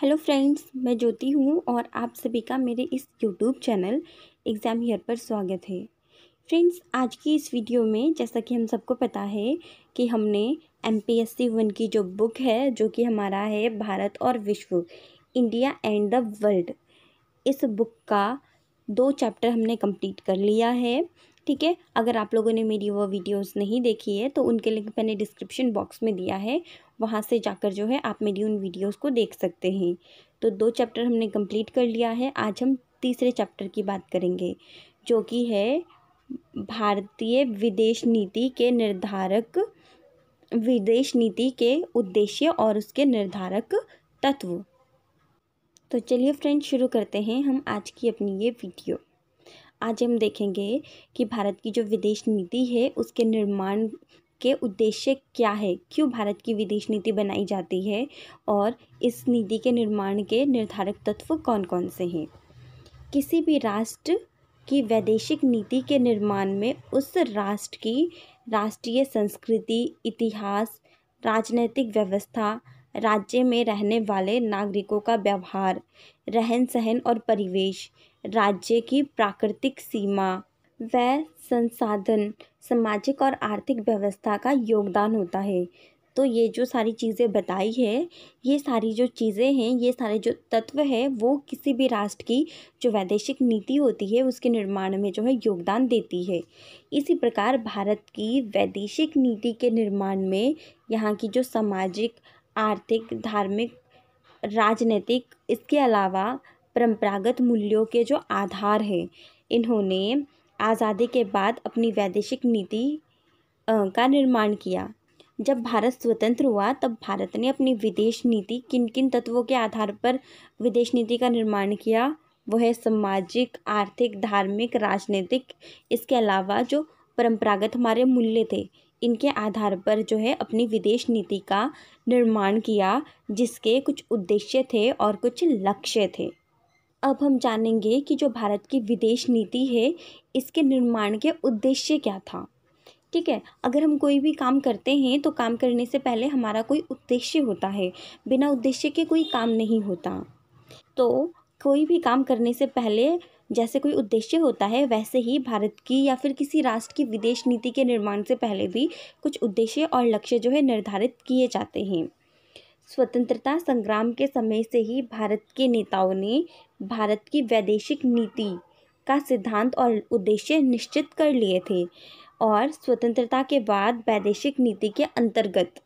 hello friends मैं ज्योति हूँ और आप सभी का मेरे इस यूट्यूब चैनल एग्ज़ाम हेयर पर स्वागत है फ्रेंड्स आज की इस वीडियो में जैसा कि हम सबको पता है कि हमने M P S C one की जो बुक है जो कि हमारा है भारत और विश्व इंडिया एंड द वर्ल्ड इस बुक का दो चैप्टर हमने कंप्लीट कर लिया है ठीक है अगर आप लोगों ने मेरी वो वीडियोस नहीं देखी है तो उनके लिंक मैंने डिस्क्रिप्शन बॉक्स में दिया है वहाँ से जाकर जो है आप मेरी उन वीडियोस को देख सकते हैं तो दो चैप्टर हमने कंप्लीट कर लिया है आज हम तीसरे चैप्टर की बात करेंगे जो कि है भारतीय विदेश नीति के निर्धारक विदेश नीति के उद्देश्य और उसके निर्धारक तत्व तो चलिए फ्रेंड्स शुरू करते हैं हम आज की अपनी ये वीडियो आज हम देखेंगे कि भारत की जो विदेश नीति है उसके निर्माण के उद्देश्य क्या है क्यों भारत की विदेश नीति बनाई जाती है और इस नीति के निर्माण के निर्धारक तत्व कौन कौन से हैं किसी भी राष्ट्र की वैदेशिक नीति के निर्माण में उस राष्ट्र की राष्ट्रीय संस्कृति इतिहास राजनैतिक व्यवस्था राज्य में रहने वाले नागरिकों का व्यवहार रहन सहन और परिवेश राज्य की प्राकृतिक सीमा व संसाधन सामाजिक और आर्थिक व्यवस्था का योगदान होता है तो ये जो सारी चीज़ें बताई है ये सारी जो चीज़ें हैं ये सारे जो तत्व हैं वो किसी भी राष्ट्र की जो वैदेशिक नीति होती है उसके निर्माण में जो है योगदान देती है इसी प्रकार भारत की वैदेशिक नीति के निर्माण में यहाँ की जो सामाजिक आर्थिक धार्मिक राजनीतिक इसके अलावा परंपरागत मूल्यों के जो आधार हैं इन्होंने आज़ादी के बाद अपनी वैदेशिक नीति का निर्माण किया जब भारत स्वतंत्र हुआ तब भारत ने अपनी विदेश नीति किन किन तत्वों के आधार पर विदेश नीति का निर्माण किया वह है सामाजिक आर्थिक धार्मिक राजनीतिक इसके अलावा जो परंपरागत हमारे मूल्य थे इनके आधार पर जो है अपनी विदेश नीति का निर्माण किया जिसके कुछ उद्देश्य थे और कुछ लक्ष्य थे अब हम जानेंगे कि जो भारत की विदेश नीति है इसके निर्माण के उद्देश्य क्या था ठीक है अगर हम कोई भी काम करते हैं तो काम करने से पहले हमारा कोई उद्देश्य होता है बिना उद्देश्य के कोई काम नहीं होता तो कोई भी काम करने से पहले जैसे कोई उद्देश्य होता है वैसे ही भारत की या फिर किसी राष्ट्र की विदेश नीति के निर्माण से पहले भी कुछ उद्देश्य और लक्ष्य जो है निर्धारित किए जाते हैं स्वतंत्रता संग्राम के समय से ही भारत के नेताओं ने भारत की वैदेशिक नीति का सिद्धांत और उद्देश्य निश्चित कर लिए थे और स्वतंत्रता के बाद वैदेशिक नीति के अंतर्गत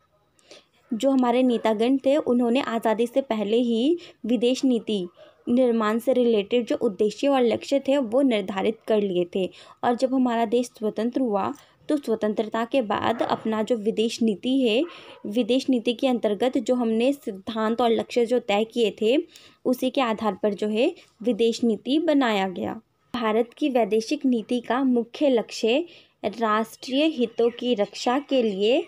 जो हमारे नेतागण थे उन्होंने आज़ादी से पहले ही विदेश नीति निर्माण से रिलेटेड जो उद्देश्य और लक्ष्य थे वो निर्धारित कर लिए थे और जब हमारा देश स्वतंत्र हुआ तो स्वतंत्रता के बाद अपना जो विदेश नीति है विदेश नीति के अंतर्गत जो हमने सिद्धांत और लक्ष्य जो तय किए थे उसी के आधार पर जो है विदेश नीति बनाया गया भारत की वैदेशिक नीति का मुख्य लक्ष्य राष्ट्रीय हितों की रक्षा के लिए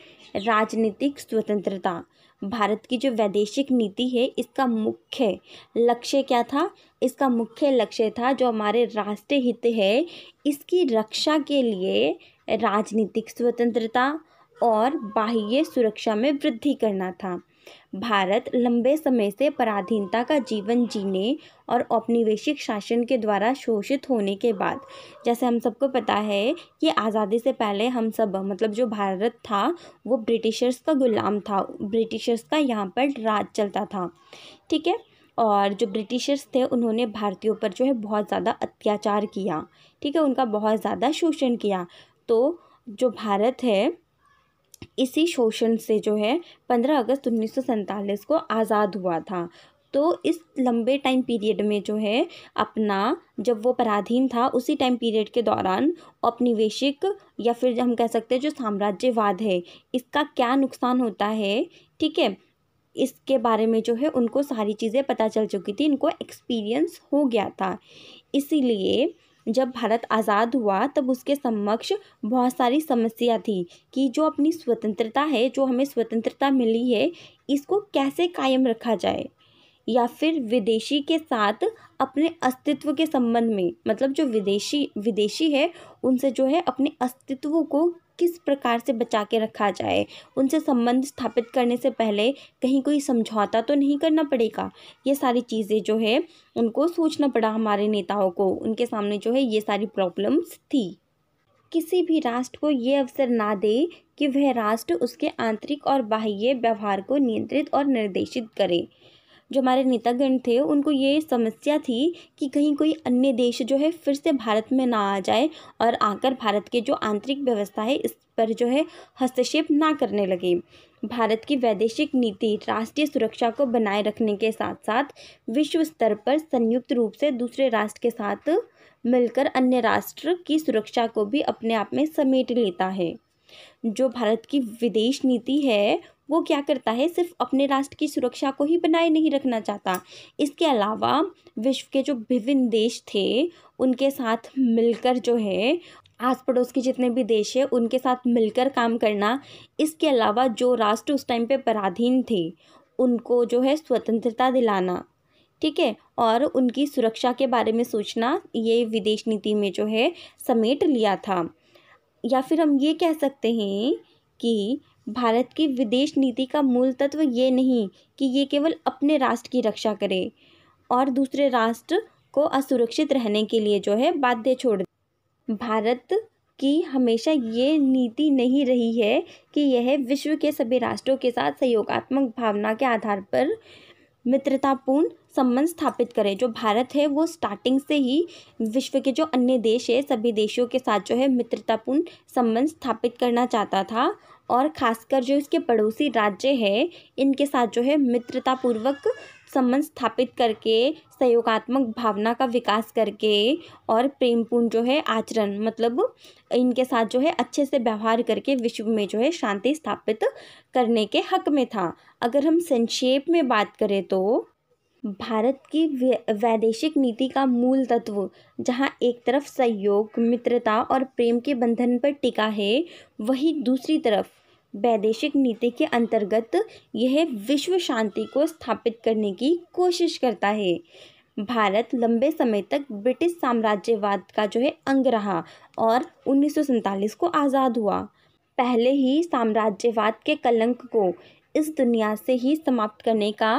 राजनीतिक स्वतंत्रता भारत की जो वैदेशिक नीति है इसका मुख्य लक्ष्य क्या था इसका मुख्य लक्ष्य था जो हमारे राष्ट्रीय हित है इसकी रक्षा के लिए राजनीतिक स्वतंत्रता और बाह्य सुरक्षा में वृद्धि करना था भारत लंबे समय से पराधीनता का जीवन जीने और औपनिवेशिक शासन के द्वारा शोषित होने के बाद जैसे हम सबको पता है कि आज़ादी से पहले हम सब मतलब जो भारत था वो ब्रिटिशर्स का गुलाम था ब्रिटिशर्स का यहाँ पर राज चलता था ठीक है और जो ब्रिटिशर्स थे उन्होंने भारतीयों पर जो है बहुत ज़्यादा अत्याचार किया ठीक है उनका बहुत ज़्यादा शोषण किया तो जो भारत है इसी शोषण से जो है पंद्रह अगस्त उन्नीस को आज़ाद हुआ था तो इस लंबे टाइम पीरियड में जो है अपना जब वो पराधीन था उसी टाइम पीरियड के दौरान औपनिवेशिक या फिर हम कह सकते हैं जो साम्राज्यवाद है इसका क्या नुकसान होता है ठीक है इसके बारे में जो है उनको सारी चीज़ें पता चल चुकी थी इनको एक्सपीरियंस हो गया था इसीलिए जब भारत आज़ाद हुआ तब उसके समक्ष बहुत सारी समस्या थी कि जो अपनी स्वतंत्रता है जो हमें स्वतंत्रता मिली है इसको कैसे कायम रखा जाए या फिर विदेशी के साथ अपने अस्तित्व के संबंध में मतलब जो विदेशी विदेशी है उनसे जो है अपने अस्तित्व को किस प्रकार से बचा के रखा जाए उनसे संबंध स्थापित करने से पहले कहीं कोई समझौता तो नहीं करना पड़ेगा ये सारी चीज़ें जो है उनको सोचना पड़ा हमारे नेताओं को उनके सामने जो है ये सारी प्रॉब्लम्स थी किसी भी राष्ट्र को ये अवसर ना दे कि वह राष्ट्र उसके आंतरिक और बाह्य व्यवहार को नियंत्रित और निर्देशित करे जो हमारे नेतागण थे उनको ये समस्या थी कि कहीं कोई अन्य देश जो है फिर से भारत में ना आ जाए और आकर भारत के जो आंतरिक व्यवस्था है इस पर जो है हस्तक्षेप ना करने लगे भारत की वैदेशिक नीति राष्ट्रीय सुरक्षा को बनाए रखने के साथ साथ विश्व स्तर पर संयुक्त रूप से दूसरे राष्ट्र के साथ मिलकर अन्य राष्ट्र की सुरक्षा को भी अपने आप में समेट लेता है जो भारत की विदेश नीति है वो क्या करता है सिर्फ अपने राष्ट्र की सुरक्षा को ही बनाए नहीं रखना चाहता इसके अलावा विश्व के जो विभिन्न देश थे उनके साथ मिलकर जो है आस पड़ोस के जितने भी देश हैं उनके साथ मिलकर काम करना इसके अलावा जो राष्ट्र उस टाइम पे पराधीन थे उनको जो है स्वतंत्रता दिलाना ठीक है और उनकी सुरक्षा के बारे में सोचना ये विदेश नीति में जो है समेट लिया था या फिर हम ये कह सकते हैं कि भारत की विदेश नीति का मूल तत्व ये नहीं कि ये केवल अपने राष्ट्र की रक्षा करे और दूसरे राष्ट्र को असुरक्षित रहने के लिए जो है बाध्य छोड़ भारत की हमेशा ये नीति नहीं रही है कि यह विश्व के सभी राष्ट्रों के साथ सहयोगात्मक भावना के आधार पर मित्रतापूर्ण संबंध स्थापित करें जो भारत है वो स्टार्टिंग से ही विश्व के जो अन्य देश है सभी देशों के साथ जो है मित्रतापूर्ण संबंध स्थापित करना चाहता था और खासकर जो इसके पड़ोसी राज्य है इनके साथ जो है मित्रतापूर्वक संबंध स्थापित करके सहयोगात्मक भावना का विकास करके और प्रेमपूर्ण जो है आचरण मतलब इनके साथ जो है अच्छे से व्यवहार करके विश्व में जो है शांति स्थापित करने के हक में था अगर हम संक्षेप में बात करें तो भारत की वैदेशिक नीति का मूल तत्व जहाँ एक तरफ सहयोग मित्रता और प्रेम के बंधन पर टिका है वही दूसरी तरफ वैदेशिक नीति के अंतर्गत यह विश्व शांति को स्थापित करने की कोशिश करता है भारत लंबे समय तक ब्रिटिश साम्राज्यवाद का जो है अंग रहा और उन्नीस को आज़ाद हुआ पहले ही साम्राज्यवाद के कलंक को इस दुनिया से ही समाप्त करने का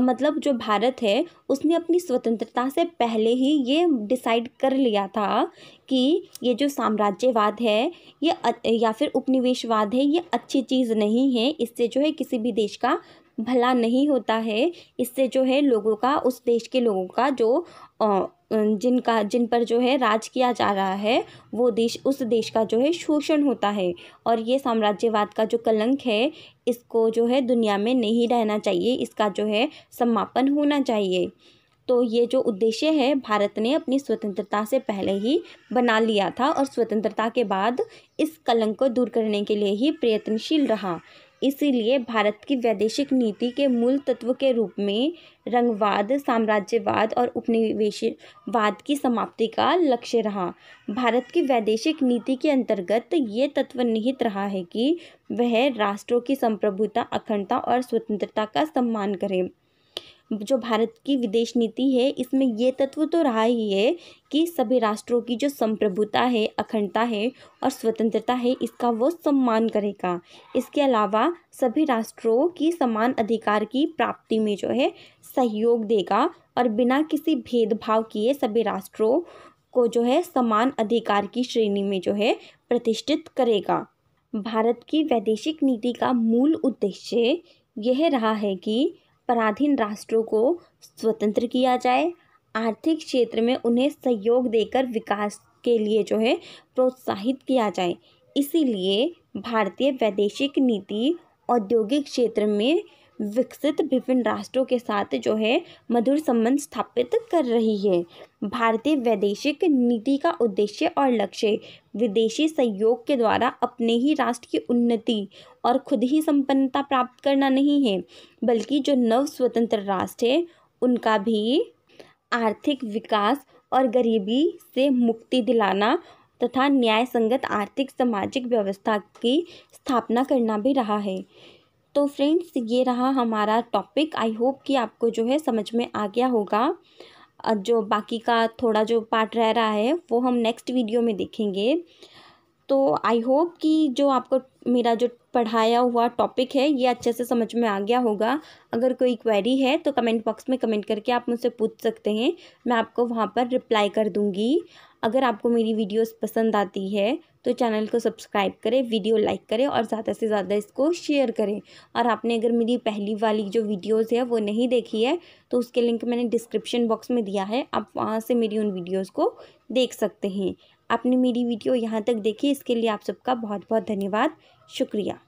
मतलब जो भारत है उसने अपनी स्वतंत्रता से पहले ही ये डिसाइड कर लिया था कि ये जो साम्राज्यवाद है ये या फिर उपनिवेशवाद है ये अच्छी चीज़ नहीं है इससे जो है किसी भी देश का भला नहीं होता है इससे जो है लोगों का उस देश के लोगों का जो जिनका जिन पर जो है राज किया जा रहा है वो देश उस देश का जो है शोषण होता है और ये साम्राज्यवाद का जो कलंक है इसको जो है दुनिया में नहीं रहना चाहिए इसका जो है समापन होना चाहिए तो ये जो उद्देश्य है भारत ने अपनी स्वतंत्रता से पहले ही बना लिया था और स्वतंत्रता के बाद इस कलंक को दूर करने के लिए ही प्रयत्नशील रहा इसीलिए भारत की वैदेशिक नीति के मूल तत्व के रूप में रंगवाद साम्राज्यवाद और उपनिवेशवाद की समाप्ति का लक्ष्य रहा भारत की वैदेशिक नीति के अंतर्गत ये तत्व निहित रहा है कि वह राष्ट्रों की संप्रभुता अखंडता और स्वतंत्रता का सम्मान करें जो भारत की विदेश नीति है इसमें ये तत्व तो रहा ही है कि सभी राष्ट्रों की जो संप्रभुता है अखंडता है और स्वतंत्रता है इसका वो सम्मान करेगा इसके अलावा सभी राष्ट्रों की समान अधिकार की प्राप्ति में जो है सहयोग देगा और बिना किसी भेदभाव किए सभी राष्ट्रों को जो है समान अधिकार की श्रेणी में जो है प्रतिष्ठित करेगा भारत की वैदेशिक नीति का मूल उद्देश्य यह रहा है कि पराधीन राष्ट्रों को स्वतंत्र किया जाए आर्थिक क्षेत्र में उन्हें सहयोग देकर विकास के लिए जो है प्रोत्साहित किया जाए इसीलिए भारतीय वैदेशिक नीति औद्योगिक क्षेत्र में विकसित विभिन्न राष्ट्रों के साथ जो है मधुर संबंध स्थापित कर रही है भारतीय वैदेशिक नीति का उद्देश्य और लक्ष्य विदेशी सहयोग के द्वारा अपने ही राष्ट्र की उन्नति और खुद ही संपन्नता प्राप्त करना नहीं है बल्कि जो नव स्वतंत्र राष्ट्र है उनका भी आर्थिक विकास और गरीबी से मुक्ति दिलाना तथा न्याय संगत आर्थिक सामाजिक व्यवस्था की स्थापना करना भी रहा है तो फ्रेंड्स ये रहा हमारा टॉपिक आई होप कि आपको जो है समझ में आ गया होगा जो बाकी का थोड़ा जो पार्ट रह रहा है वो हम नेक्स्ट वीडियो में देखेंगे तो आई होप कि जो आपको मेरा जो पढ़ाया हुआ टॉपिक है ये अच्छे से समझ में आ गया होगा अगर कोई क्वेरी है तो कमेंट बॉक्स में कमेंट करके आप मुझसे पूछ सकते हैं मैं आपको वहाँ पर रिप्लाई कर दूँगी अगर आपको मेरी वीडियोस पसंद आती है तो चैनल को सब्सक्राइब करें वीडियो लाइक करें और ज़्यादा से ज़्यादा इसको शेयर करें और आपने अगर मेरी पहली वाली जो वीडियोस है वो नहीं देखी है तो उसके लिंक मैंने डिस्क्रिप्शन बॉक्स में दिया है आप वहाँ से मेरी उन वीडियोज़ को देख सकते हैं आपने मेरी वीडियो यहाँ तक देखी इसके लिए आप सबका बहुत बहुत धन्यवाद शुक्रिया